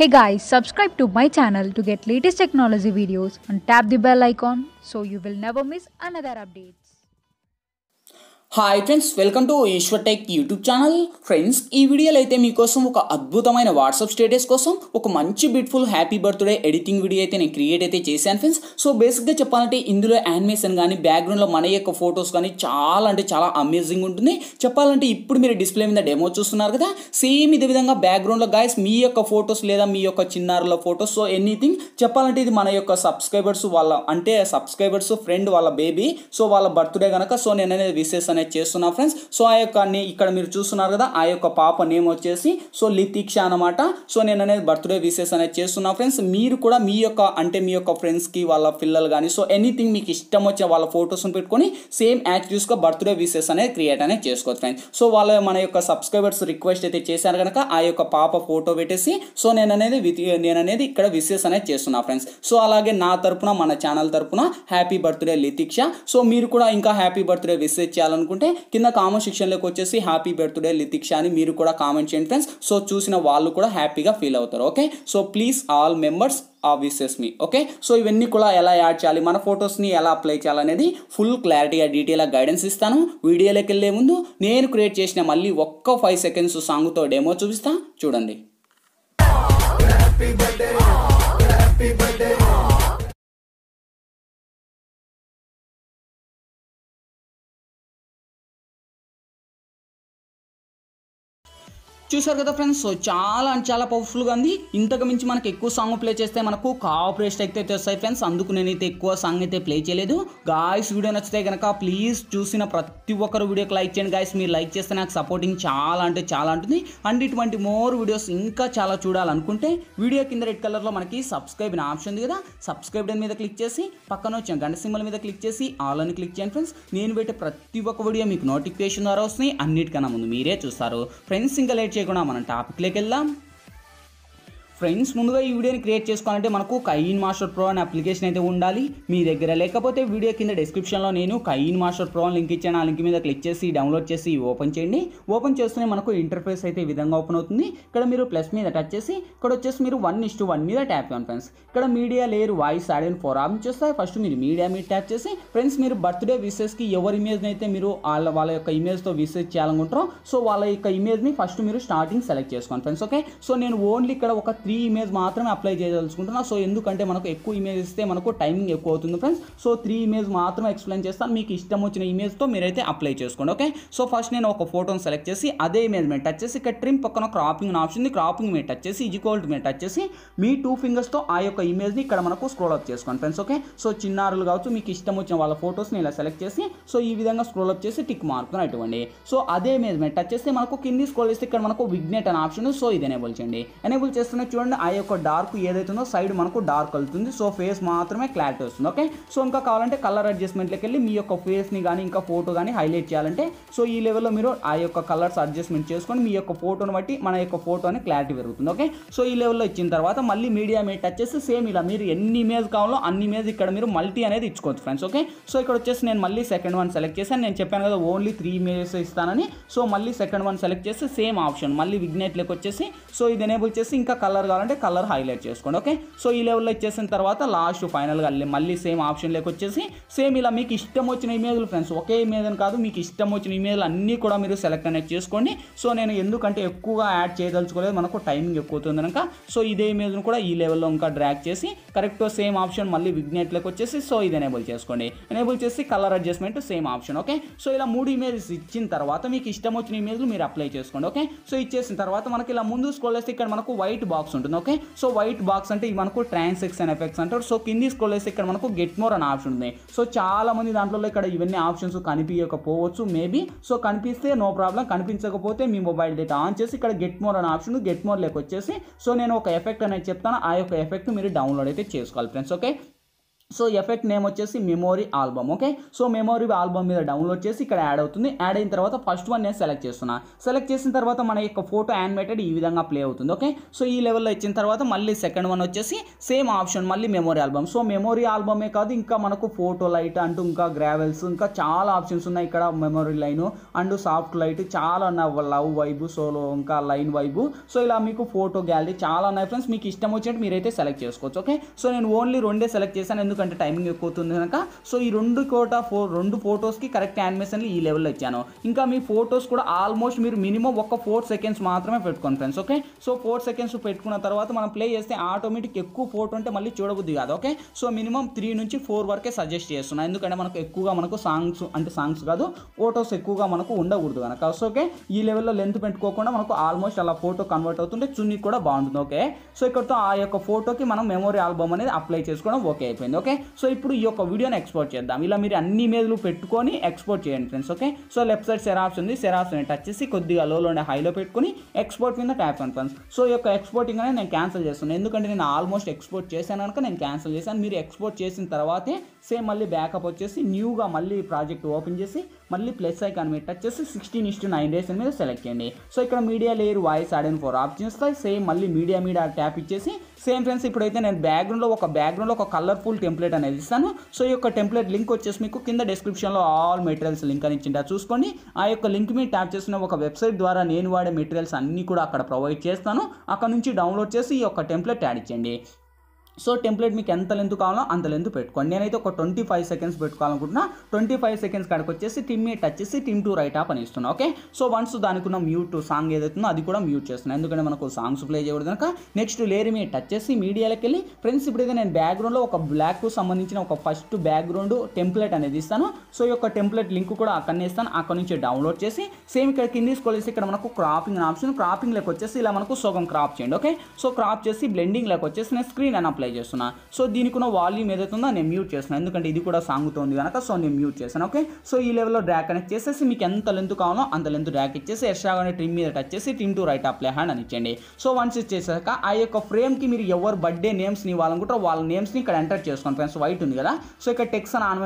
Hey guys, subscribe to my channel to get latest technology videos and tap the bell icon so you will never miss another update. Hi friends welcome to Eshwar tech YouTube channel friends ఈ వీడియోలో అయితే మీకోసం ఒక అద్భుతమైన WhatsApp status కోసం ఒక మంచి beautiful happy birthday editing video అయితే నేను క్రియేట్ అయితే చేశాను ఫ్రెండ్స్ సో బేసిక్గా చెప్పాలంటే ఇందులో యానిమేషన్ కానీ బ్యాక్గ్రౌండ్లో మన యొక్క ఫొటోస్ కానీ చాలా అంటే చాలా అమేజింగ్ ఉంటుంది చెప్పాలంటే ఇప్పుడు మీరు డిస్ప్లే మీద డెమో చూస్తున్నారు కదా సేమ్ ఇదే విధంగా బ్యాక్గ్రౌండ్లో గాయస్ మీ యొక్క ఫొటోస్ లేదా మీ యొక్క చిన్నారుల ఫొటోస్ సో ఎనీథింగ్ చెప్పాలంటే ఇది మన యొక్క సబ్స్క్రైబర్స్ వాళ్ళ అంటే సబ్స్క్రైబర్స్ ఫ్రెండ్ వాళ్ళ బేబీ సో వాళ్ళ బర్త్డే కనుక సో నేను అనేది విశేషం అనేది చేస్తున్నాం ఫ్రెండ్స్ సో ఆ యొక్క ఇక్కడ మీరు చూస్తున్నారు కదా ఆ యొక్క పాప నేమ్ వచ్చేసి సో లితీక్ష అనమాట సో నేను అనేది బర్త్డే విషెస్ అనేది చేస్తున్నాను ఫ్రెండ్స్ మీరు కూడా మీ యొక్క అంటే మీ యొక్క ఫ్రెండ్స్కి వాళ్ళ పిల్లలు కానీ సో ఎనీథింగ్ మీకు ఇష్టం వచ్చే వాళ్ళ ఫొటోస్ని పెట్టుకొని సేమ్ యాక్టివ్స్గా బర్త్డే విషెస్ అనేది క్రియేట్ అనేది చేసుకోవచ్చు ఫ్రెండ్స్ సో వాళ్ళ మన యొక్క సబ్స్క్రైబర్స్ రిక్వెస్ట్ అయితే చేశారు కనుక ఆ యొక్క పాప ఫోటో పెట్టేసి సో నేను అనేది నేను అనేది ఇక్కడ విషెస్ అనేది చేస్తున్నా ఫ్రెండ్స్ సో అలాగే నా తరపున మన ఛానల్ తరపున హ్యాపీ బర్త్డే లితిక్ష సో మీరు కూడా ఇంకా హ్యాపీ బర్త్డే విషెస్ చేయాలను అనుకుంటే కింద కామెంట్ సెక్షన్లోకి వచ్చేసి హ్యాపీ బర్త్డే లితిక్ష అని మీరు కూడా కామెంట్ చేయండి ఫ్రెండ్స్ సో చూసిన వాళ్ళు కూడా హ్యాపీగా ఫీల్ అవుతారు okay so please all members ఆ విసెస్ మీ ఓకే సో ఇవన్నీ కూడా ఎలా యాడ్ చేయాలి మన ఫొటోస్ని ఎలా అప్లై చేయాలనేది ఫుల్ క్లారిటీగా డీటెయిల్గా గైడెన్స్ ఇస్తాను వీడియోలోకి వెళ్ళే ముందు నేను క్రియేట్ చేసిన మళ్ళీ ఒక్క ఫైవ్ సెకండ్స్ సాంగ్తో డెమో చూపిస్తాను చూడండి హ్యాపీ బర్త్డే హ్యాపీ బర్త్డే చూసారు కదా ఫ్రెండ్స్ సో చాలా అంటే చాలా పవర్ఫుల్గా ఉంది ఇంతకు మించి మనకి ఎక్కువ సాంగ్ ప్లే చేస్తే మనకు కాపరేషన్ అయితే వస్తాయి ఫ్రెండ్స్ అందుకు నేనైతే ఎక్కువ సాంగ్ అయితే ప్లే చేయలేదు గాయస్ వీడియో నచ్చితే కనుక ప్లీజ్ చూసిన ప్రతి ఒక్కరు వీడియోకి లైక్ చేయండి గాయస్ మీరు లైక్ చేస్తే నాకు సపోర్టింగ్ చాలా అంటే చాలా ఉంటుంది అండ్ ఇటువంటి మోర్ వీడియోస్ ఇంకా చాలా చూడాలనుకుంటే వీడియో కింద రెడ్ కలర్లో మనకి సబ్స్క్రైబ్ అనే ఆప్షన్ ఉంది కదా సబ్స్క్రైబ్ మీద క్లిక్ చేసి పక్కన వచ్చిన గంట సింబల్ మీద క్లిక్ చేసి ఆల్ అని క్లిక్ చేయండి ఫ్రెండ్స్ నేను పెట్టే ప్రతి ఒక్క వీడియో మీకు నోటిఫికేషన్ ద్వారా వస్తుంది అన్నిటికన్నా ముందు మీరే చూస్తారు ఫ్రెండ్స్ ఇంకా లేట్ ఏకణం మనం టాపిక్లోకి গেলাম ఫ్రెండ్స్ ముందుగా ఈ వీడియోని క్రియేట్ చేసుకోవాలంటే మనకు కయిన్ మాస్టర్ ప్రో అనే అప్లికేషన్ అయితే ఉండాలి మీ దగ్గర లేకపోతే వీడియో కింద డిస్క్రిప్షన్లో నేను కయిన్ మాస్టర్ ప్రో లింక్ ఇచ్చాను ఆ లింక్ మీద క్లిక్ చేసి డౌన్లోడ్ చేసి ఓపెన్ చేయండి ఓపెన్ చేస్తూనే మనకు ఇంటర్ఫేస్ అయితే ఈ విధంగా ఓపెన్ అవుతుంది ఇక్కడ మీరు ప్లస్ మీద టచ్ చేసి ఇక్కడ వచ్చేసి మీరు వన్ ఇస్ వన్ మీద ట్యాప్ చేయండి ఫ్రెండ్స్ ఇక్కడ media layer voice add and four option చూస్తే ఫస్ట్ మీరు మీడియా మీద ట్యాప్ చేసి ఫ్రెండ్స్ మీరు బర్త్డే విసెస్కి ఎవరి ఇమేజ్ని అయితే మీరు వాళ్ళ వాళ్ళ యొక్క ఇమేజ్తో విసెస్ చేయాలనుకుంటారో సో వాళ్ళ యొక్క ఇమేజ్ని ఫస్ట్ మీరు స్టార్టింగ్ సెలెక్ట్ చేసుకోండి ఫ్రెండ్స్ ఓకే సో నేను ఓన్లీ ఇక్కడ ఒక త్రీ ఇమేజ్ మాత్రమే అప్లై చేయదలుచుకుంటున్నా సో ఎందుకంటే మనకు ఎక్కువ ఇమేజ్ ఇస్తే మనకు టైమింగ్ ఎక్కువ అవుతుంది ఫ్రెండ్స్ సో త్రీ ఇమేజ్ మాత్రమే ఎక్స్ప్లెయిన్ చేస్తాను మీకు ఇష్టం వచ్చిన ఇమేజ్తో మీరైతే అప్లై చేసుకోండి ఓకే సో ఫస్ట్ నేను ఒక ఫోటోని సెలెక్ట్ చేసి అదే ఇమేజ్ మీద టచ్ చేసి ఇక్కడ ట్రిమ్ పక్కన క్రాపింగ్ ఆప్షన్ ఉంది క్రాపింగ్ మీద టచ్ చేసి ఈజ్వల్ మీద టచ్ చేసి మీ టూ ఫింగర్స్తో ఆ యొక్క ఇమేజ్ని ఇక్కడ మనకు స్క్రోల్ అప్ చేసుకోండి ఫ్రెండ్స్ ఓకే సో చిన్నారులు కావచ్చు మీకు ఇష్టం వచ్చిన వాళ్ళ ఫోటోస్ని ఇలా సెలెక్ట్ చేసి సో ఈ విధంగా స్క్రోల్ అప్ చేసి టిక్ మార్క్ని అటువంటి సో అదే ఇమేజ్ మీద టచ్ చేస్తే మనకు కింది స్క్రోల్ చేస్తే ఇక్కడ మనకు విగ్నెట్ అనే ఆప్షన్ సో ఇది ఎనేబుల్ చేయండి ఎనేబుల్ చేస్తున్న చూడండి ఆ యొక్క డార్క్ ఏదైతే ఉందో సైడ్ మనకు డార్క్ వెళ్తుంది సో ఫేస్ మాత్రమే క్లారిటీ వస్తుంది ఓకే సో ఇంకా కావాలంటే కలర్ అడ్జస్ట్మెంట్లోకి వెళ్ళి మీ యొక్క ఫేస్ని కానీ ఇంకా ఫోటో కానీ హైలైట్ చేయాలంటే సో ఈ లెవెల్లో మీరు ఆ యొక్క కలర్స్ అడ్జస్ట్మెంట్ చేసుకొని మీ యొక్క ఫోటోని బట్టి మన యొక్క ఫోటోని క్లారిటీ పెరుగుతుంది ఓకే సో ఈ లెవెల్లో ఇచ్చిన తర్వాత మళ్ళీ మీడియా మీట్ వచ్చేసి సేమ్ ఇలా మీరు ఎన్ని ఇమేజ్ కావాలో అన్ని ఇమేజ్ ఇక్కడ మీరు మల్టీ అనేది ఇచ్చుకోవచ్చు ఫ్రెండ్స్ ఓకే సో ఇక్కడ వచ్చేసి నేను మళ్ళీ సెకండ్ వన్ సెలెక్ట్ చేశాను నేను చెప్పాను కదా ఓన్లీ త్రీ ఇమేజెస్ ఇస్తానని సో మళ్ళీ సెకండ్ వన్ సెలెక్ట్ చేస్తే సేమ్ ఆప్షన్ మళ్ళీ విగ్నెట్లోకి వచ్చేసి సో ఇది ఎనేబుల్ చేసి ఇంకా కలర్ కావాలంటే కలర్ హైలైట్ చేసుకోండి ఓకే సో ఈ లెవెల్లో ఇచ్చేసిన తర్వాత లాస్ట్ ఫైనల్గా మళ్ళీ సేమ్ ఆప్షన్లోకి వచ్చేసి సేమ్ ఇలా మీకు ఇష్టం వచ్చిన ఇమేజ్లు ఫ్రెండ్స్ ఒకే ఇమేజ్ అని కాదు మీకు ఇష్టం వచ్చిన ఇమేజ్లు అన్నీ కూడా మీరు సెలెక్ట్ అనేది చేసుకోండి సో నేను ఎందుకంటే ఎక్కువగా యాడ్ చేయదలుచుకోలేదు మనకు టైమింగ్ ఎక్కువ అవుతుంది కనుక సో ఇదే ఇమేజ్ను కూడా ఈ లెవెల్లో ఇంకా డ్రాక్ చేసి కరెక్ట్ సేమ్ ఆప్షన్ మళ్ళీ విగ్నెట్లోకి వచ్చేసి సో ఇది ఎనేబుల్ చేసుకోండి ఎనేబుల్ చేసి colour adjustment same option okay so ఇలా మూడు ఇమేజెస్ ఇచ్చిన తర్వాత మీకు ఇష్టం వచ్చిన ఇమేజ్లు మీరు అప్లై చేసుకోండి ఓకే సో ఇచ్చేసిన తర్వాత మనకి ఇలా ముందు స్క్రోల్ ఇక్కడ మనకు వైట్ బాక్స్ ఉంటుంది ఓకే సో వైట్ బాక్స్ అంటే ఇవి మనకు ట్రాన్సాక్షన్ ఎఫెక్ట్స్ అంటారు సో కింది స్క్రోల్ చేస్తే ఇక్కడ మనకు గెట్ మోర్ అనే ఆప్షన్ ఉంది సో చాలా మంది దాంట్లో ఇక్కడ ఇవన్నీ ఆప్షన్స్ కనిపించకపోవచ్చు మేబీ సో కనిపిస్తే నో ప్రాబ్లం కనిపించకపోతే మీ మొబైల్ డేటా ఆన్ చేసి ఇక్కడ గెట్ మోర్ అనే ఆప్షన్ గెట్ మోర్ లేకొచ్చేసి వచ్చేసి సో నేను ఒక ఎఫెక్ట్ అనేది చెప్తాను ఆ యొక్క ఎఫెక్ట్ మీరు డౌన్లోడ్ అయితే చేసుకోవాలి friends okay so effect name వచ్చేసి memory album okay so memory album మీద డౌన్లోడ్ చేసి ఇక్కడ యాడ్ అవుతుంది యాడ్ అయిన తర్వాత ఫస్ట్ వన్ నేను సెలెక్ట్ చేస్తున్నా సెలెక్ట్ చేసిన తర్వాత మన యొక్క ఫోటో యానిమేటెడ్ ఈ విధంగా ప్లే అవుతుంది ఓకే సో ఈ లెవెల్లో ఇచ్చిన తర్వాత మళ్ళీ సెకండ్ వన్ వచ్చేసి సేమ్ ఆప్షన్ మళ్ళీ మెమోరీ ఆల్బమ్ సో మెమోరీ ఆల్బమే కాదు ఇంకా మనకు ఫోటో లైట్ అంటూ ఇంకా గ్రావెల్స్ ఇంకా చాలా ఆప్షన్స్ ఉన్నాయి ఇక్కడ memory line and soft light చాలా ఉన్నాయి లవ్ వైబు సోలో ఇంకా లైన్ వైబు సో ఇలా మీకు ఫోటో గ్యాలరీ చాలా ఉన్నాయి ఫ్రెండ్స్ మీకు ఇష్టం వచ్చినట్టు మీరైతే సెలెక్ట్ చేసుకోవచ్చు ఓకే సో నేను ఓన్లీ రెండే సెలెక్ట్ చేశాను ఎందుకు ఎందుకంటే టైమింగ్ ఎక్కువ అవుతుంది కనుక సో ఈ రెండు కోట ఫో రెండు ఫొటోస్కి కరెక్ట్ యానిమేషన్లు ఈ లెవెల్లో ఇచ్చాను ఇంకా మీ ఫొటోస్ కూడా ఆల్మోస్ట్ మీరు మినిమం ఒక ఫోర్ సెకండ్స్ మాత్రమే పెట్టుకోండి friends okay so four seconds పెట్టుకున్న తర్వాత మనం ప్లే చేస్తే ఆటోమేటిక్ ఎక్కువ ఫోటో అంటే మళ్ళీ చూడబుద్ది కాదు ఓకే సో మినిమం త్రీ నుంచి ఫోర్ వరకే సజెస్ట్ చేస్తున్నాను ఎందుకంటే మనకు ఎక్కువగా మనకు సాంగ్స్ అంటే సాంగ్స్ కాదు ఫోటోస్ ఎక్కువగా మనకు ఉండకూడదు కనుక సో ఓకే ఈ లెవెల్లో లెంత్ పెట్టుకోకుండా మనకు ఆల్మోస్ట్ అలా ఫోటో కన్వర్ట్ అవుతుంటే చున్నీ కూడా బాగుంటుంది ఓకే సో ఇక్కడతో ఆ యొక్క ఫోటోకి మనం మెమొరీ ఆల్బమ్ అనేది అప్లై చేసుకోవడం ఓకే అయిపోయింది ఓకే ఓకే సో ఇప్పుడు ఈ యొక్క వీడియోని ఎక్స్పోర్ట్ చేద్దాం ఇలా మీరు అన్ని ఇమేజ్లు పెట్టుకొని ఎక్స్పోర్ట్ చేయండి friends okay so left side సెరాప్స్ ఉంది సెరాప్స్ని టచ్ చేసి కొద్దిగా లోలోనే హైలో పెట్టుకుని ఎక్స్పోర్ట్ మీద ట్యాప్ అండ్ ఫ్రెండ్స్ సో ఈ యొక్క ఎక్స్పోర్టింగ్ అనేది నేను క్యాన్సిల్ చేస్తున్నాను ఎందుకంటే నేను ఆల్మోస్ట్ ఎక్స్పోర్ట్ చేశాను కనుక నేను క్యాన్సిల్ చేశాను మీరు ఎక్స్పోర్ట్ చేసిన తర్వాతే సేమ్ మళ్ళీ బ్యాకప్ వచ్చేసి న్యూగా మళ్ళీ ప్రాజెక్ట్ ఓపెన్ చేసి మళ్ళీ ప్లస్ ఐకాన్ మీద టచ్ చేసి సిక్స్టీన్ ఇస్ట్ నైన్ డేస్ మీద సెలెక్ట్ చేయండి సో ఇక్కడ media layer voice add and four options వస్తాయి సేమ్ మళ్ళీ మీడియా మీడియా ట్యాప్ ఇచ్చేసి సేమ్ ఫ్రెండ్స్ ఇప్పుడైతే నేను బ్యాక్గ్రౌండ్లో ఒక బ్యాక్గ్రౌండ్లో ఒక కలర్ఫుల్ టెంప్లెట్ అనేది ఇస్తాను సో ఈ యొక్క టెంప్లెట్ లింక్ వచ్చేసి మీకు కింద డిస్క్రిప్షన్లో ఆల్ మెటీరియల్స్ లింక్ అని ఇచ్చింటా చూసుకోండి ఆ యొక్క లింక్ మీద ట్యాప్ చేసిన ఒక వెబ్సైట్ ద్వారా నేను వాడే మెటీరియల్స్ అన్నీ కూడా అక్కడ ప్రొవైడ్ చేస్తాను అక్కడ నుంచి డౌన్లోడ్ చేసి ఈ యొక్క టెంప్లెట్ యాడ్ ఇచ్చండి సో టెంప్లెట్ మీకు ఎంత లెంత్ కావాలో అంత లెంత్ పెట్టుకోండి నేనైతే ఒక ట్వంటీ ఫైవ్ సెకండ్స్ పెట్టుకోవాలనుకుంటున్నా ట్వంటీ ఫైవ్ సెకండ్స్ కాడికి వచ్చేసి టిమ్ మీ టచ్ చేసి టిమ్ టూ రైట్ ఆప్ అని ఇస్తున్నా ఓకే సో వన్స్ దానికి ఉన్న మ్యూట్ సాంగ్ ఏదైతుందో అది కూడా మ్యూట్ చేస్తున్నాను ఎందుకంటే మనకు సాంగ్స్ ప్లే చేయకూడదు కనుక నెక్స్ట్ లేరి మీ టచ్ చేసి మీడియాలోకి వెళ్ళి ఫ్రెండ్స్ ఇప్పుడైతే నేను బ్యాక్గ్రౌండ్లో ఒక బ్లాక్కు సంబంధించిన ఒక ఫస్ట్ బ్యాక్గ్రౌండ్ టెంప్లెట్ అనేది ఇస్తాను సో ఈ యొక్క టెంప్లెట్ లింక్ కూడా అక్కడనే ఇస్తాను అక్కడ నుంచి డౌన్లోడ్ చేసి సేమ్ ఇక్కడ కింద స్కోలేసి ఇక్కడ మనకు క్రాపింగ్ ఆప్షన్ క్రాపింగ్ లెక్క వచ్చేసి ఇలా మనకు సగం క్రాప్ చేయండి ఓకే సో క్రాప్ చేసి బ్లెండింగ్ లెక్క వచ్చేసి నేను స్క్రీన్ అని అప్లై ప్లే చేస్తున్నా సో దీనికి వాల్యూమ్ ఉందో నేను మ్యూట్ చేస్తున్నాను ఎందుకంటే ఇది కూడా సాంగ్తో ఉంది కనుక సో నేను మ్యూట్ చేశాను ఓకే సో ఈ లెవెల్లో డ్రాక్ కనెక్ట్ చేసేసి మీకు ఎంత లెంత్ కావాలో అంత లెంత్ డ్రాక్ ఇచ్చేసి ఎక్స్ట్రాగానే ట్రిమ్ మీద టచ్ చేసి trim to right apply hand అని ఇచ్చండి సో వన్స్ ఇచ్చేసాక ఆ యొక్క ఫ్రేమ్కి మీరు ఎవరు బర్త్డే నేమ్స్ని ఇవ్వాలనుకుంటారో వాళ్ళ నేమ్స్ని ఇక్కడ ఎంటర్ చేసుకోండి ఫ్రెండ్స్ వైట్ ఉంది కదా సో ఇక్కడ టెక్స్ అని ఆన్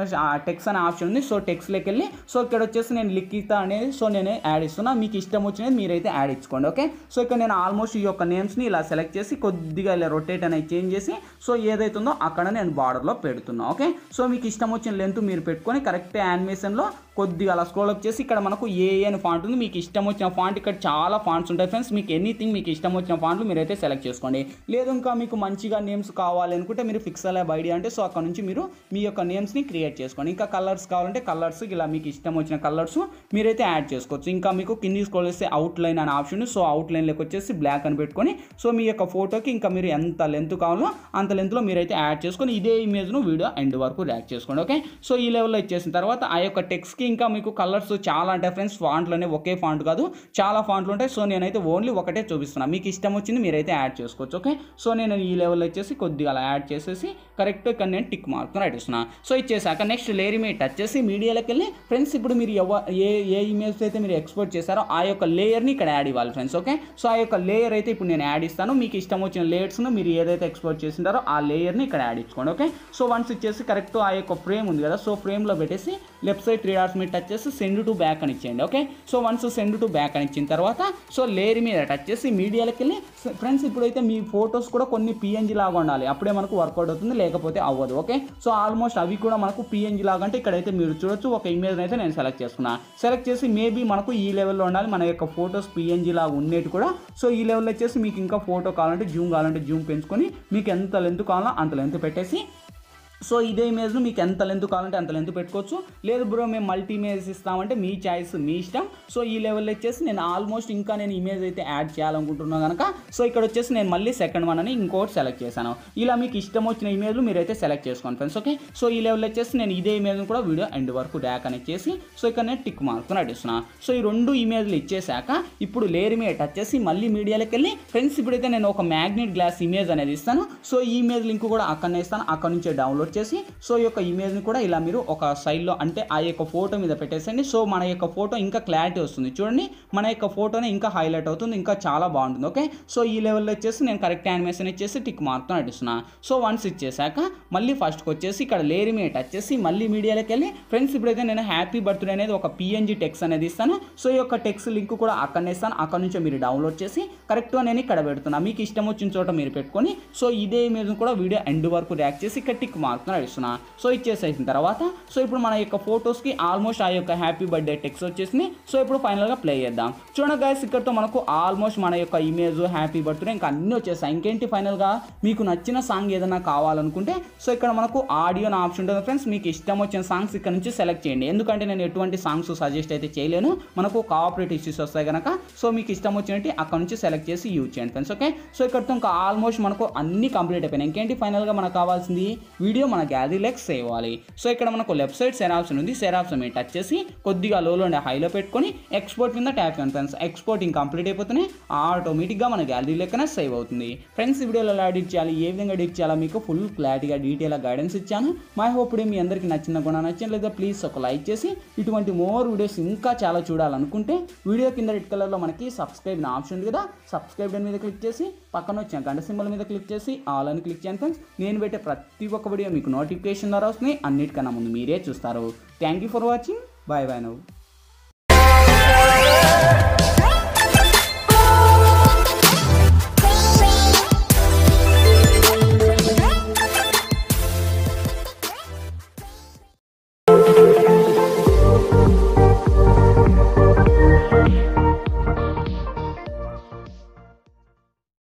టెక్స్ అనే ఆప్షన్ ఉంది సో టెక్స్లోకి వెళ్ళి సో ఇక్కడ వచ్చేసి నేను లిఖిత అనేది సో నేను యాడ్ ఇస్తున్నా మీకు ఇష్టం వచ్చినది మీరైతే యాడ్ ఇచ్చుకోండి ఓకే సో ఇక్కడ నేను ఆల్మోస్ట్ ఈ యొక్క నేమ్స్ని ఇలా సెలెక్ట్ చేసి కొద్దిగా ఇలా రొటేట్ అనేది చేంజ్ చేసి సో ఏదైతుందో అక్కడ నేను బార్డర్లో పెడుతున్నా ఓకే సో మీకు ఇష్టం వచ్చిన లెంత్ మీరు పెట్టుకొని కరెక్ట్ యానిమేషన్లో కొద్దిగా అలా స్క్రోల్ అప్ చేసి ఇక్కడ మనకు ఏ అని ఫాంట్ ఉంది మీకు ఇష్టం వచ్చిన ఫాంట్ ఇక్కడ చాలా ఫాంట్స్ ఉంటాయి ఫ్రెండ్స్ మీకు ఎనీథింగ్ మీకు ఇష్టం వచ్చిన ఫాంట్లు అయితే సెలెక్ట్ చేసుకోండి లేదు ఇంకా మీకు మంచిగా నేమ్స్ కావాలి అనుకుంటే మీరు ఫిక్స్ అయ్యే ఐడియా అంటే సో అక్కడ నుంచి మీరు మీ యొక్క నేమ్స్ని క్రియేట్ చేసుకోండి ఇంకా కలర్స్ కావాలంటే కలర్స్ ఇలా మీకు ఇష్టం వచ్చిన కలర్స్ మీరైతే యాడ్ చేసుకోవచ్చు ఇంకా మీకు కింది స్క్రోల్ చేస్తే లైన్ అనే ఆప్షన్ సో అవుట్ లైన్లోకి వచ్చేసి బ్లాక్ అని పెట్టుకొని సో మీ యొక్క ఫోటోకి ఇంకా మీరు ఎంత లెంత్ కావాలో అంత లెంత్లో మీరైతే యాడ్ చేసుకొని ఇదే ఇమేజ్ను వీడియో ఎండ్ వరకు ర్యాక్ చేసుకోండి ఓకే సో ఈ లెవెల్లో ఇచ్చేసిన తర్వాత ఆ యొక్క టెక్స్ట్కి ఇంకా మీకు కలర్స్ చాలా అంటే ఫ్రెండ్స్ ఫాంట్లోనే ఒకే ఫాంట్ కాదు చాలా ఫాంట్లు ఉంటాయి సో నేనైతే ఓన్లీ ఒకటే చూపిస్తున్నాను మీకు ఇష్టం వచ్చింది మీరైతే యాడ్ చేసుకోవచ్చు ఓకే సో నేను ఈ లెవెల్లో వచ్చేసి కొద్దిగా అలా యాడ్ చేసేసి కరెక్ట్ ఇక్కడ నేను టిక్ మార్క్ రాటిస్తున్నాను సో ఇచ్చేసాక నెక్స్ట్ లేరి మీద టచ్ చేసి మీడియాలోకి వెళ్ళి ఫ్రెండ్స్ ఇప్పుడు మీరు ఎవ ఏ ఏ ఇమేజ్ అయితే మీరు ఎక్స్పోర్ట్ చేశారో ఆ యొక్క లేయర్ని ఇక్కడ యాడ్ ఇవ్వాలి ఫ్రెండ్స్ ఓకే సో ఆ యొక్క లేయర్ అయితే ఇప్పుడు నేను యాడ్ ఇస్తాను మీకు ఇష్టం వచ్చిన లేయర్స్ను మీరు ఏదైతే ఎక్స్పోర్ట్ చేసిన పెడతారో ఆ లేయర్ని ఇక్కడ యాడ్ ఇచ్చుకోండి ఓకే సో వన్స్ ఇచ్చేసి కరెక్ట్ ఆ యొక్క ఫ్రేమ్ ఉంది కదా సో ఫ్రేమ్లో పెట్టేసి లెఫ్ట్ సైడ్ త్రీ డాట్స్ మీద టచ్ చేసి సెండ్ టు బ్యాక్ అని ఇచ్చేయండి okay so once send to back అని ఇచ్చిన తర్వాత సో లేయర్ మీద టచ్ చేసి మీడియాలకి వెళ్ళి ఫ్రెండ్స్ ఇప్పుడైతే మీ ఫొటోస్ కూడా కొన్ని పిఎన్జీ లాగా ఉండాలి అప్పుడే మనకు వర్కౌట్ అవుతుంది లేకపోతే అవ్వదు ఓకే సో ఆల్మోస్ట్ అవి కూడా మనకు పిఎన్జీ లాగా అంటే ఇక్కడైతే మీరు చూడొచ్చు ఒక ఇమేజ్ అయితే నేను సెలెక్ట్ చేసుకున్నా సెలెక్ట్ చేసి మేబీ మనకు ఈ లెవెల్లో ఉండాలి మన యొక్క ఫొటోస్ పిఎన్జీ లాగా ఉండేటి కూడా సో ఈ లెవెల్లో వచ్చేసి మీకు ఇంకా ఫోటో కావాలంటే జూమ్ కావాలంటే జూమ్ పెంచుకొని మీకు ఎంత ఎంత లెంత్ కావాలో అంత లెంత్ పెట్టేసి సో ఇదే ఇమేజ్ను మీకు ఎంత లెంత్ కావాలంటే అంత లెంత్ పెట్టుకోవచ్చు లేదు బ్రో మేము మల్టీ ఇమేజెస్ ఇస్తామంటే మీ చాయిస్ మీ ఇష్టం సో ఈ లెవెల్ వచ్చేసి నేను ఆల్మోస్ట్ ఇంకా నేను ఇమేజ్ అయితే యాడ్ చేయాలనుకుంటున్నాను కనుక సో ఇక్కడ వచ్చేసి నేను మళ్ళీ సెకండ్ వన్ అని ఇంకోటి సెలెక్ట్ చేశాను ఇలా మీకు ఇష్టం వచ్చిన ఇమేజ్లు మీరు అయితే సెలెక్ట్ చేసుకోండి ఫ్రెండ్స్ ఓకే సో ఈ లెవెల్ వచ్చేసి నేను ఇదే ఇమేజ్ని కూడా వీడియో ఎండ్ వరకు డ్యాక్ అనేది చేసి సో ఇక్కడ నేను టిక్ మార్క్ నటిస్తున్నాను సో ఈ రెండు ఇమేజ్లు ఇచ్చేసాక ఇప్పుడు లేరు మీద టచ్ చేసి మళ్ళీ మీడియాలోకి వెళ్ళి ఫ్రెండ్స్ ఇప్పుడైతే నేను ఒక మ్యాగ్నెట్ గ్లాస్ ఇమేజ్ అనేది ఇస్తాను సో ఈ ఇమేజ్ లింక్ కూడా అక్కడనే ఇస్తాను అక్కడ నుంచే డౌన్లోడ్ వచ్చేసి సో ఈ యొక్క ఇమేజ్ని కూడా ఇలా మీరు ఒక సైడ్లో అంటే ఆ యొక్క ఫోటో మీద పెట్టేసండి సో మన యొక్క ఫోటో ఇంకా క్లారిటీ వస్తుంది చూడండి మన యొక్క ఫోటోనే ఇంకా హైలైట్ అవుతుంది ఇంకా చాలా బాగుంటుంది ఓకే సో ఈ లెవెల్లో వచ్చేసి నేను కరెక్ట్ యానిమేషన్ ఇచ్చేసి టిక్ మార్క్తో నటిస్తున్నా సో వన్స్ ఇచ్చేసాక మళ్ళీ ఫస్ట్కి వచ్చేసి ఇక్కడ లేరి మీద టచ్ చేసి మళ్ళీ మీడియాలోకి వెళ్ళి ఫ్రెండ్స్ ఇప్పుడైతే నేను హ్యాపీ బర్త్డే అనేది ఒక పిఎన్జీ టెక్స్ అనేది ఇస్తాను సో ఈ యొక్క టెక్స్ లింక్ కూడా అక్కడ ఇస్తాను అక్కడ నుంచి మీరు డౌన్లోడ్ చేసి కరెక్ట్గా నేను ఇక్కడ పెడుతున్నాను మీకు ఇష్టం వచ్చిన చోట మీరు పెట్టుకొని సో ఇదే మీద కూడా వీడియో ఎండ్ వరకు రియాక్ట్ చేసి ఇక్కడ టిక్ మార్క్ మాత్రం ఇస్తున్నా సో ఇచ్చేసేసిన తర్వాత సో ఇప్పుడు మన యొక్క ఫొటోస్కి ఆల్మోస్ట్ ఆ యొక్క హ్యాపీ బర్త్డే టెక్స్ట్ వచ్చేసింది సో ఇప్పుడు ఫైనల్గా ప్లే చేద్దాం చూడండి గాయస్ ఇక్కడతో మనకు ఆల్మోస్ట్ మన యొక్క ఇమేజ్ హ్యాపీ బర్త్డే ఇంకా అన్నీ వచ్చేసాయి ఇంకేంటి ఫైనల్గా మీకు నచ్చిన సాంగ్ ఏదైనా కావాలనుకుంటే సో ఇక్కడ మనకు ఆడియో ఆప్షన్ ఉంటుంది ఫ్రెండ్స్ మీకు ఇష్టం వచ్చిన సాంగ్స్ ఇక్కడ నుంచి సెలెక్ట్ చేయండి ఎందుకంటే నేను ఎటువంటి సాంగ్స్ సజెస్ట్ అయితే చేయలేను మనకు కాపరేట్ ఇష్యూస్ వస్తాయి కనుక సో మీకు ఇష్టం వచ్చినట్టు అక్కడ నుంచి సెలెక్ట్ చేసి యూజ్ చేయండి ఫ్రెండ్స్ ఓకే సో ఇక్కడతో ఇంకా ఆల్మోస్ట్ మనకు అన్ని కంప్లీట్ అయిపోయినాయి ఇంకేంటి ఫైనల్గా మనకు కావాల్సింది వీడియో మన గ్యాలరీ లెగ్ అవ్వాలి సో ఇక్కడ మనకు లెఫ్ట్ సైడ్ సెర్ ఉంది సెర్ ఆప్షన్ టచ్ చేసి కొద్దిగా లోలో ఉండే హైలో పెట్టుకొని ఎక్స్పోర్ట్ కింద ట్యాప్ చేయండి ఫ్రెండ్స్ ఎక్స్పోర్టింగ్ కంప్లీట్ అయిపోతే ఆటోమేటిక్గా మన గ్యాలరీ లెక్కన సేవ్ అవుతుంది ఫ్రెండ్స్ ఈ వీడియోలో ఎలా ఎడిట్ చేయాలి ఏ విధంగా ఎడిట్ చేయాలో మీకు ఫుల్ క్లారిటీగా డీటెయిల్గా గైడెన్స్ ఇచ్చాను మై హోప్ మీ అందరికీ నచ్చిన కూడా లేదా ప్లీజ్ ఒక లైక్ చేసి ఇటువంటి మోర్ వీడియోస్ ఇంకా చాలా చూడాలనుకుంటే వీడియో కింద రెడ్ కలర్లో మనకి సబ్స్క్రైబ్ ఆప్షన్ ఉంది కదా సబ్స్క్రైబ్ మీద క్లిక్ చేసి పక్కన వచ్చిన గంట సింబల్ మీద క్లిక్ చేసి ఆల్ అని క్లిక్ చేయండి ఫ్రెండ్స్ నేను పెట్టే ప్రతి ఒక్క వీడియో మీకు మీకు నోటిఫికేషన్ ద్వారా వస్తున్నాయి అన్నిటికన్నా ముందు మీరే చూస్తారు thank you for watching bye bye నవ్వు